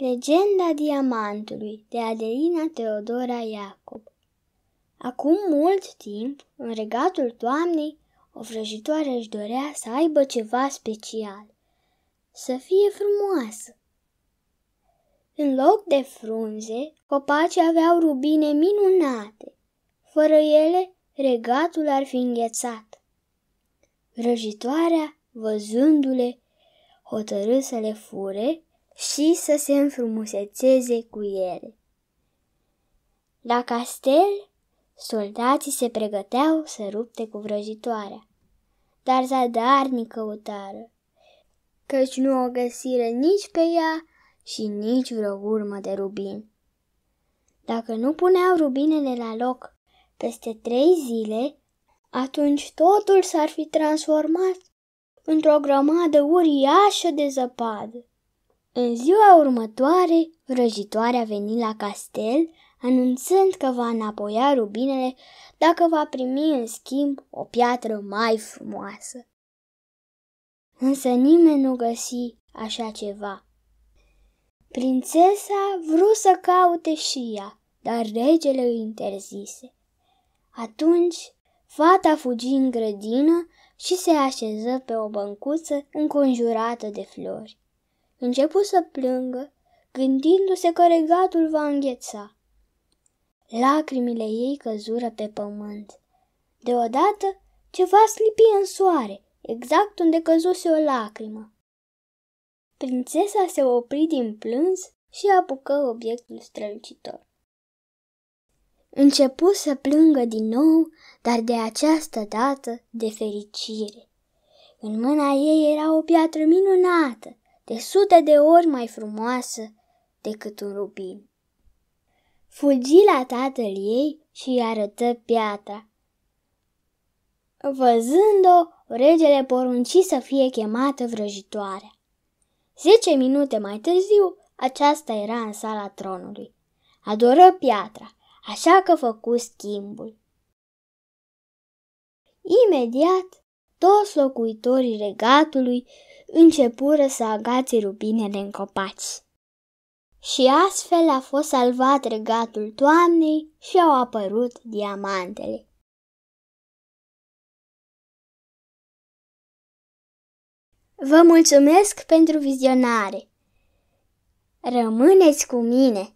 Legenda diamantului de Adelina Teodora Iacob Acum mult timp, în regatul toamnei, o vrăjitoare își dorea să aibă ceva special, să fie frumoasă. În loc de frunze, copacii aveau rubine minunate. Fără ele, regatul ar fi înghețat. Vrăjitoarea, văzându-le, hotărâ să le fure și să se înfrumusețeze cu ele. La castel, soldații se pregăteau să rupte cu vrăjitoarea, dar zadarnic căutară, căci nu o găsire nici pe ea și nici vreo urmă de rubin. Dacă nu puneau rubinele la loc peste trei zile, atunci totul s-ar fi transformat într-o grămadă uriașă de zăpadă. În ziua următoare, vrăjitoarea veni la castel, anunțând că va înapoia rubinele dacă va primi în schimb o piatră mai frumoasă. Însă nimeni nu găsi așa ceva. Prințesa vrut să caute și ea, dar regele îi interzise. Atunci, fata fugi în grădină și se așeză pe o băncuță înconjurată de flori începu să plângă, gândindu-se că regatul va îngheța. Lacrimile ei căzură pe pământ. Deodată ceva slipi în soare, exact unde căzuse o lacrimă. Prințesa se opri din plâns și apucă obiectul strălucitor. Începu să plângă din nou, dar de această dată de fericire. În mâna ei era o piatră minunată, de sute de ori mai frumoasă decât un rubin. Fugi la tatăl ei și îi arătă piatra. Văzând-o, regele porunci să fie chemată vrăjitoare. Zece minute mai târziu, aceasta era în sala tronului. Adoră piatra, așa că făcu schimbul. Imediat, toți locuitorii regatului începură să agațe rubinele în copaci. Și astfel a fost salvat regatul toamnei și au apărut diamantele. Vă mulțumesc pentru vizionare! Rămâneți cu mine!